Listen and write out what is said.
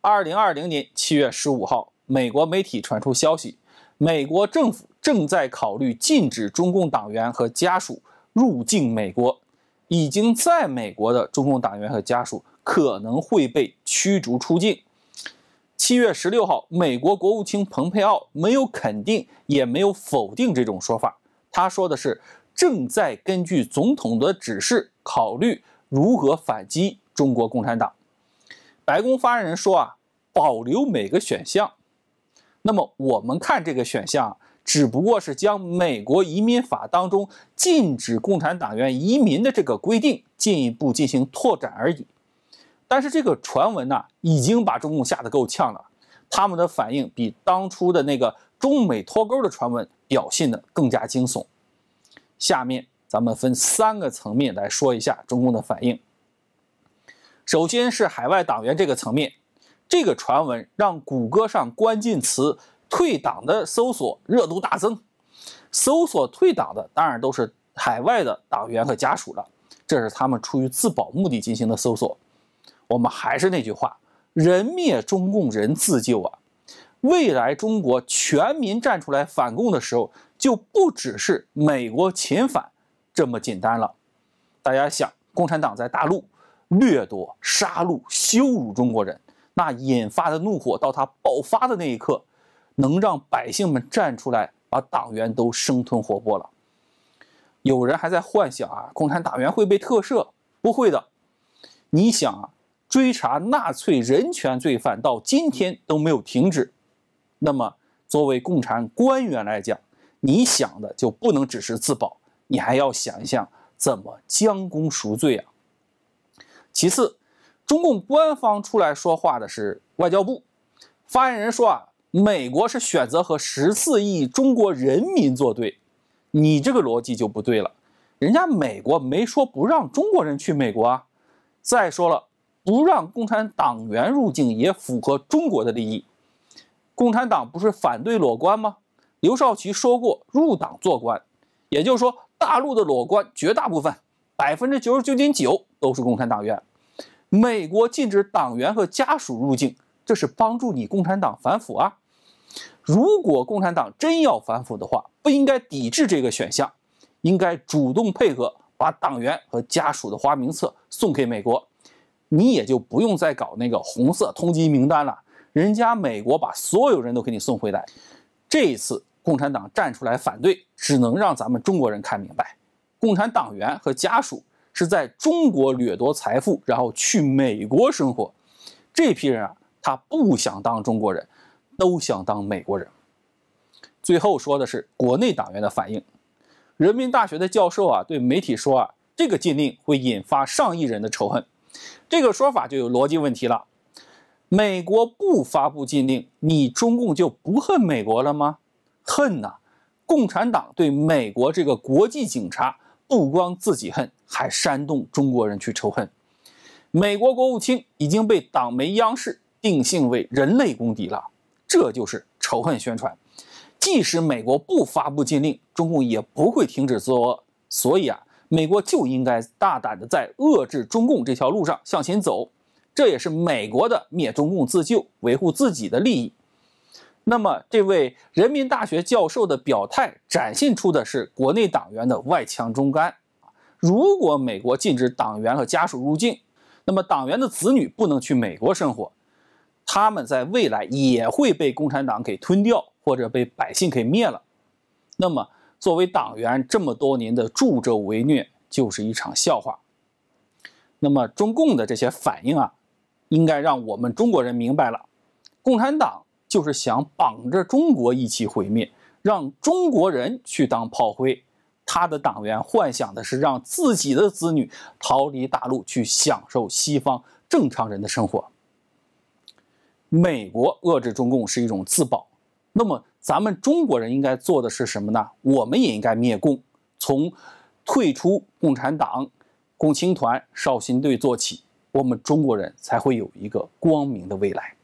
二零二零年七月十五号，美国媒体传出消息，美国政府正在考虑禁止中共党员和家属入境美国，已经在美国的中共党员和家属可能会被驱逐出境。七月十六号，美国国务卿蓬佩奥没有肯定也没有否定这种说法，他说的是正在根据总统的指示考虑如何反击中国共产党。白宫发言人说：“啊，保留每个选项。那么我们看这个选项，只不过是将美国移民法当中禁止共产党员移民的这个规定进一步进行拓展而已。但是这个传闻呢，已经把中共吓得够呛了，他们的反应比当初的那个中美脱钩的传闻表现的更加惊悚。下面咱们分三个层面来说一下中共的反应。”首先是海外党员这个层面，这个传闻让谷歌上关键词“退党”的搜索热度大增。搜索退党的当然都是海外的党员和家属了，这是他们出于自保目的进行的搜索。我们还是那句话，人灭中共人自救啊！未来中国全民站出来反共的时候，就不只是美国遣返这么简单了。大家想，共产党在大陆。掠夺、杀戮、羞辱中国人，那引发的怒火到他爆发的那一刻，能让百姓们站出来把党员都生吞活剥了。有人还在幻想啊，共产党员会被特赦？不会的。你想啊，追查纳粹人权罪犯到今天都没有停止，那么作为共产官员来讲，你想的就不能只是自保，你还要想一想怎么将功赎罪啊。其次，中共官方出来说话的是外交部发言人说啊，美国是选择和十四亿中国人民作对，你这个逻辑就不对了。人家美国没说不让中国人去美国啊。再说了，不让共产党员入境也符合中国的利益。共产党不是反对裸官吗？刘少奇说过，入党做官，也就是说，大陆的裸官绝大部分，百分之九十九点九都是共产党员。美国禁止党员和家属入境，这是帮助你共产党反腐啊！如果共产党真要反腐的话，不应该抵制这个选项，应该主动配合，把党员和家属的花名册送给美国，你也就不用再搞那个红色通缉名单了。人家美国把所有人都给你送回来，这一次共产党站出来反对，只能让咱们中国人看明白，共产党员和家属。是在中国掠夺财富，然后去美国生活。这批人啊，他不想当中国人，都想当美国人。最后说的是国内党员的反应。人民大学的教授啊，对媒体说啊，这个禁令会引发上亿人的仇恨。这个说法就有逻辑问题了。美国不发布禁令，你中共就不恨美国了吗？恨呐！共产党对美国这个国际警察，不光自己恨。还煽动中国人去仇恨，美国国务卿已经被党媒央视定性为人类公敌了，这就是仇恨宣传。即使美国不发布禁令，中共也不会停止作恶，所以啊，美国就应该大胆的在遏制中共这条路上向前走，这也是美国的灭中共自救，维护自己的利益。那么，这位人民大学教授的表态，展现出的是国内党员的外强中干。如果美国禁止党员和家属入境，那么党员的子女不能去美国生活，他们在未来也会被共产党给吞掉，或者被百姓给灭了。那么作为党员这么多年的助纣为虐就是一场笑话。那么中共的这些反应啊，应该让我们中国人明白了，共产党就是想绑着中国一起毁灭，让中国人去当炮灰。他的党员幻想的是让自己的子女逃离大陆，去享受西方正常人的生活。美国遏制中共是一种自保，那么咱们中国人应该做的是什么呢？我们也应该灭共，从退出共产党、共青团、少先队做起，我们中国人才会有一个光明的未来。